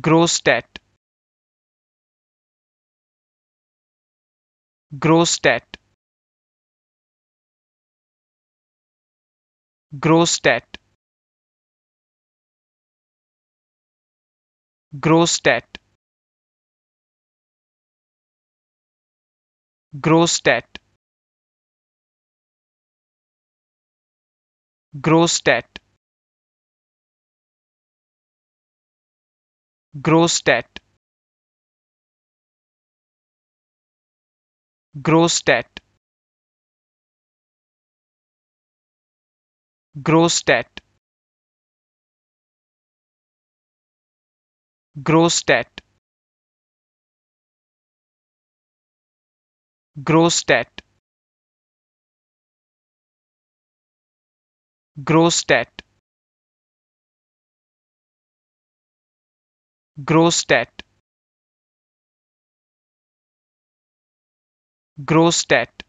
Gross Gross Gross debt. debt. debt. Gross debt. Gross debt. Gross debt. Gross Gross Gross debt. debt. debt. Gross debt. Gross debt. Gross debt. gross debt gross debt